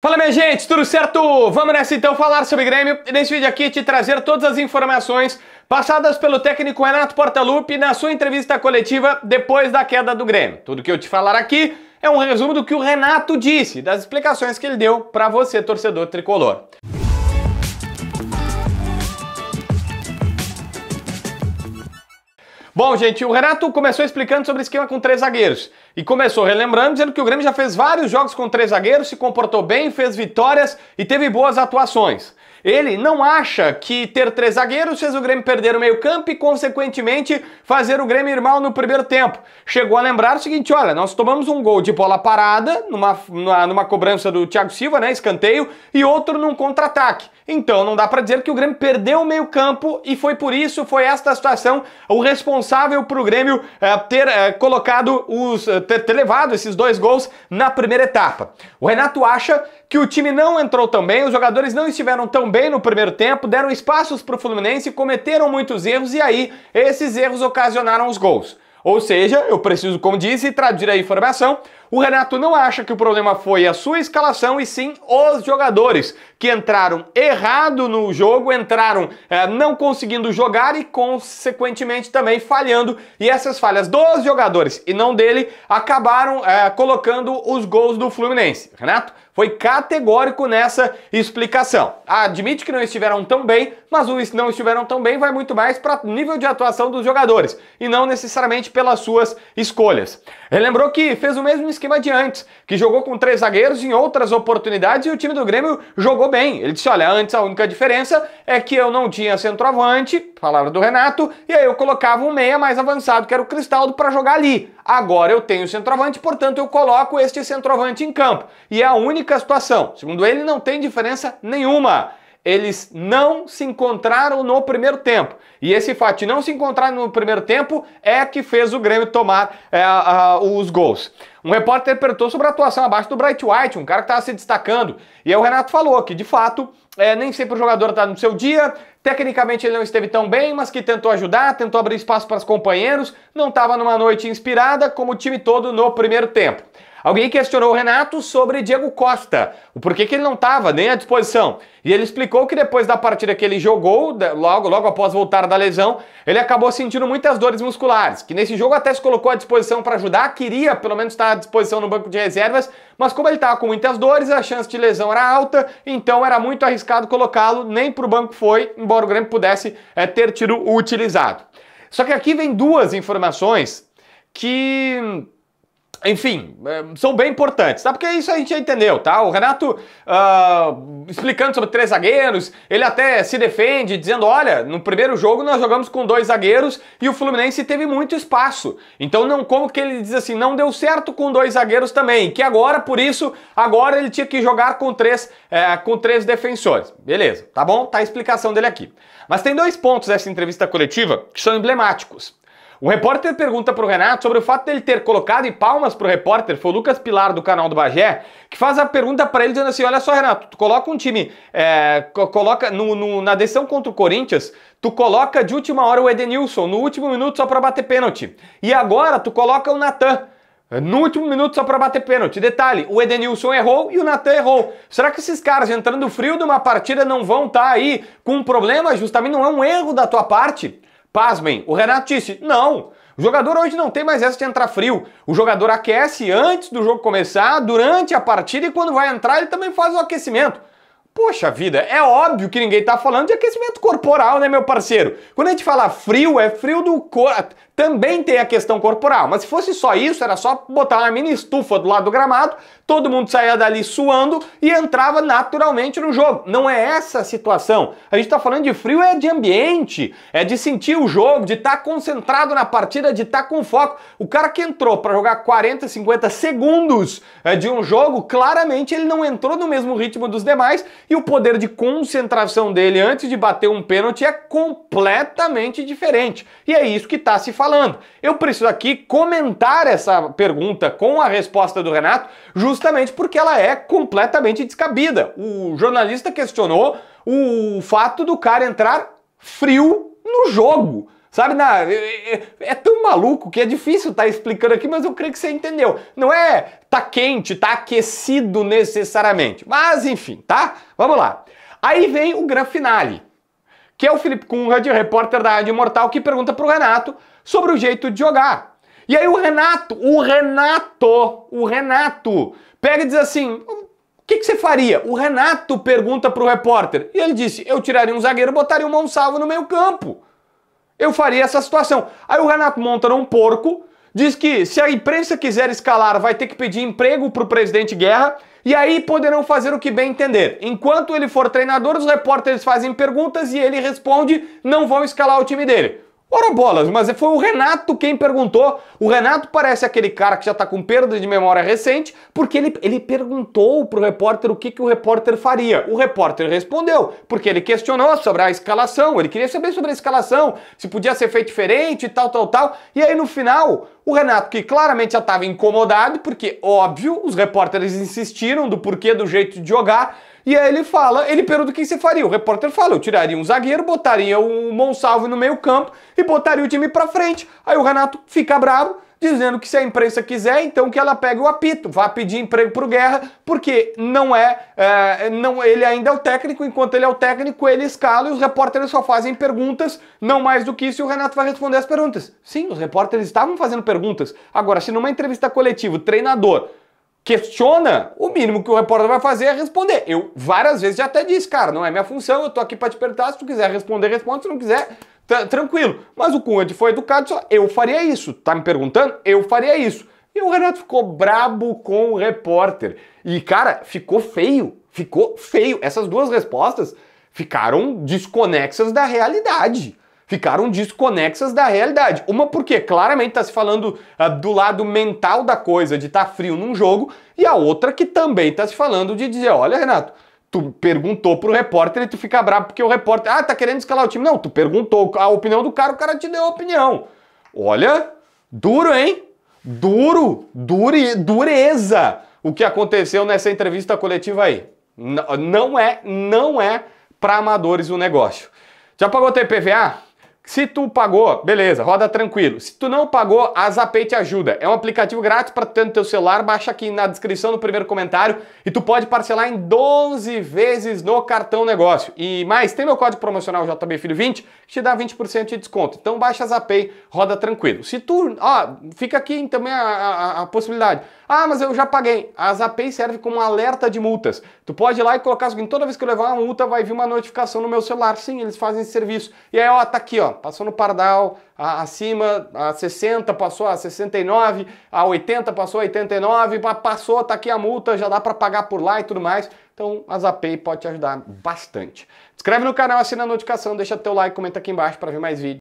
Fala minha gente, tudo certo? Vamos nessa então falar sobre Grêmio e nesse vídeo aqui te trazer todas as informações passadas pelo técnico Renato Portaluppi na sua entrevista coletiva depois da queda do Grêmio. Tudo que eu te falar aqui é um resumo do que o Renato disse, das explicações que ele deu para você torcedor tricolor. Bom, gente, o Renato começou explicando sobre o esquema com três zagueiros e começou relembrando dizendo que o Grêmio já fez vários jogos com três zagueiros, se comportou bem, fez vitórias e teve boas atuações. Ele não acha que ter três zagueiros fez o Grêmio perder o meio-campo e, consequentemente, fazer o Grêmio ir mal no primeiro tempo. Chegou a lembrar o seguinte: olha, nós tomamos um gol de bola parada numa, numa, numa cobrança do Thiago Silva, né? Escanteio, e outro num contra-ataque. Então não dá para dizer que o Grêmio perdeu o meio-campo e foi por isso, foi esta situação o responsável para o Grêmio é, ter é, colocado os. Eh, ter, ter levado esses dois gols na primeira etapa. O Renato acha que o time não entrou tão bem, os jogadores não estiveram tão bem no primeiro tempo, deram espaços para o Fluminense, cometeram muitos erros e aí esses erros ocasionaram os gols. Ou seja, eu preciso, como disse, traduzir a informação. O Renato não acha que o problema foi a sua escalação e sim os jogadores que entraram errado no jogo, entraram é, não conseguindo jogar e, consequentemente, também falhando. E essas falhas dos jogadores e não dele acabaram é, colocando os gols do Fluminense. Renato foi categórico nessa explicação. Admite que não estiveram tão bem, mas o não estiveram tão bem vai muito mais para nível de atuação dos jogadores e não necessariamente pelas suas escolhas. Ele lembrou que fez o mesmo esquema de antes, que jogou com três zagueiros em outras oportunidades e o time do Grêmio jogou bem. Ele disse: olha, antes a única diferença é que eu não tinha centroavante, palavra do Renato, e aí eu colocava um meia mais avançado, que era o Cristaldo, para jogar ali. Agora eu tenho centroavante, portanto eu coloco este centroavante em campo. E é a única situação. Segundo ele, não tem diferença nenhuma eles não se encontraram no primeiro tempo. E esse fato de não se encontrar no primeiro tempo é que fez o Grêmio tomar é, a, os gols. Um repórter perguntou sobre a atuação abaixo do Bright White, um cara que estava se destacando. E aí o Renato falou que, de fato, é, nem sempre o jogador está no seu dia, tecnicamente ele não esteve tão bem, mas que tentou ajudar, tentou abrir espaço para os companheiros, não estava numa noite inspirada, como o time todo no primeiro tempo. Alguém questionou o Renato sobre Diego Costa, o porquê que ele não estava nem à disposição. E ele explicou que depois da partida que ele jogou, logo, logo após voltar da lesão, ele acabou sentindo muitas dores musculares, que nesse jogo até se colocou à disposição para ajudar, queria pelo menos estar à disposição no banco de reservas, mas como ele estava com muitas dores, a chance de lesão era alta, então era muito arriscado colocá-lo, nem para o banco foi, embora o Grêmio pudesse é, ter tido utilizado. Só que aqui vem duas informações que enfim, é, são bem importantes, tá? Porque isso a gente já entendeu, tá? O Renato uh, explicando sobre três zagueiros, ele até se defende dizendo: olha, no primeiro jogo nós jogamos com dois zagueiros e o Fluminense teve muito espaço. Então, não como que ele diz assim, não deu certo com dois zagueiros também, que agora, por isso, agora ele tinha que jogar com três, é, com três defensores. Beleza, tá bom? Tá a explicação dele aqui. Mas tem dois pontos dessa entrevista coletiva que são emblemáticos. O repórter pergunta para o Renato sobre o fato dele ter colocado e palmas para o repórter, foi o Lucas Pilar do canal do Bagé, que faz a pergunta para ele dizendo assim, olha só Renato, tu coloca um time, é, coloca no, no, na decisão contra o Corinthians, tu coloca de última hora o Edenilson, no último minuto só para bater pênalti, e agora tu coloca o Natan, no último minuto só para bater pênalti. Detalhe, o Edenilson errou e o Natan errou. Será que esses caras entrando frio de uma partida não vão estar tá aí com um problema? Justamente não é um erro da tua parte? Pasmem, o Renato disse: não. O jogador hoje não tem mais essa de entrar frio. O jogador aquece antes do jogo começar, durante a partida e quando vai entrar, ele também faz o aquecimento. Poxa vida, é óbvio que ninguém tá falando de aquecimento corporal, né, meu parceiro? Quando a gente fala frio, é frio do corpo. Também tem a questão corporal, mas se fosse só isso, era só botar uma mini estufa do lado do gramado, todo mundo saía dali suando e entrava naturalmente no jogo. Não é essa a situação. A gente tá falando de frio é de ambiente, é de sentir o jogo, de estar tá concentrado na partida, de estar tá com foco. O cara que entrou para jogar 40, 50 segundos eh, de um jogo, claramente ele não entrou no mesmo ritmo dos demais e o poder de concentração dele antes de bater um pênalti é completamente diferente. E é isso que está se falando. Eu preciso aqui comentar essa pergunta com a resposta do Renato, justamente porque ela é completamente descabida. O jornalista questionou o fato do cara entrar frio no jogo. Sabe, na, é, é, é, tão maluco que é difícil estar tá explicando aqui, mas eu creio que você entendeu. Não é tá quente, tá aquecido necessariamente. Mas enfim, tá? Vamos lá. Aí vem o Gran Finale, que é o Felipe Cunha de repórter da Rádio Imortal, que pergunta pro Renato sobre o jeito de jogar. E aí o Renato, o Renato, o Renato, pega e diz assim: o que, que você faria? O Renato pergunta para o repórter. E ele disse: Eu tiraria um zagueiro botaria um um salvo no meio campo eu faria essa situação. Aí o Renato monta um porco, diz que se a imprensa quiser escalar, vai ter que pedir emprego para o presidente Guerra e aí poderão fazer o que bem entender. Enquanto ele for treinador, os repórteres fazem perguntas e ele responde, não vão escalar o time dele. Ora bolas, mas foi o Renato quem perguntou. O Renato parece aquele cara que já está com perda de memória recente, porque ele, ele perguntou pro repórter o que, que o repórter faria. O repórter respondeu, porque ele questionou sobre a escalação, ele queria saber sobre a escalação, se podia ser feito diferente e tal, tal, tal. E aí no final, o Renato, que claramente já estava incomodado, porque óbvio, os repórteres insistiram do porquê do jeito de jogar, e aí ele fala, ele pergunta o que você faria. O repórter fala, eu tiraria um zagueiro, botaria o um no meio campo e botaria o time para frente. Aí o Renato fica bravo, dizendo que se a imprensa quiser, então que ela pegue o apito, vá pedir emprego pro Guerra, porque não é, é, não, ele ainda é o técnico, enquanto ele é o técnico, ele escala e os repórteres só fazem perguntas, não mais do que isso, e o Renato vai responder as perguntas. Sim, os repórteres estavam fazendo perguntas. Agora, se numa entrevista coletiva o treinador questiona, o mínimo que o repórter vai fazer é responder. Eu várias vezes já até disse, cara, não é minha função, eu tô aqui para te perguntar, se tu quiser responder, responde, se não quiser, tá, tranquilo. Mas o Cunha foi educado, só eu faria isso. Tá me perguntando? Eu faria isso. E o Renato ficou brabo com o repórter. E cara, ficou feio, ficou feio. Essas duas respostas ficaram desconexas da realidade ficaram desconexas da realidade. Uma porque claramente está se falando uh, do lado mental da coisa, de estar tá frio num jogo, e a outra que também está se falando de dizer, olha, Renato, tu perguntou pro repórter e tu fica bravo porque o repórter, ah, tá querendo escalar o time. Não, tu perguntou a opinião do cara, o cara te deu a opinião. Olha, duro, hein? Duro, dure, dureza o que aconteceu nessa entrevista coletiva aí. N não é, não é para amadores o negócio. Já pagou TPVA? Se tu pagou, beleza, roda tranquilo. Se tu não pagou, a Zapay te ajuda. É um aplicativo grátis para ter no teu celular, baixa aqui na descrição no primeiro comentário e tu pode parcelar em 12 vezes no cartão negócio. E mais, tem meu código promocional JBFilho20 que te dá 20% de desconto. Então baixa a Zapay, roda tranquilo. Se tu, ó, fica aqui também a, a, a possibilidade. Ah, mas eu já paguei. A Zapay serve como alerta de multas. Tu pode ir lá e colocar o toda vez que eu levar uma multa vai vir uma notificação no meu celular. Sim, eles fazem esse serviço. E aí, ó, tá aqui, ó passou no Pardal, a, acima, a 60 passou a 69, a 80 passou a 89, passou, tá aqui a multa, já dá para pagar por lá e tudo mais. Então a Zapay pode te ajudar bastante. Inscreve no canal, assina a notificação, deixa teu like, comenta aqui embaixo para ver mais vídeos.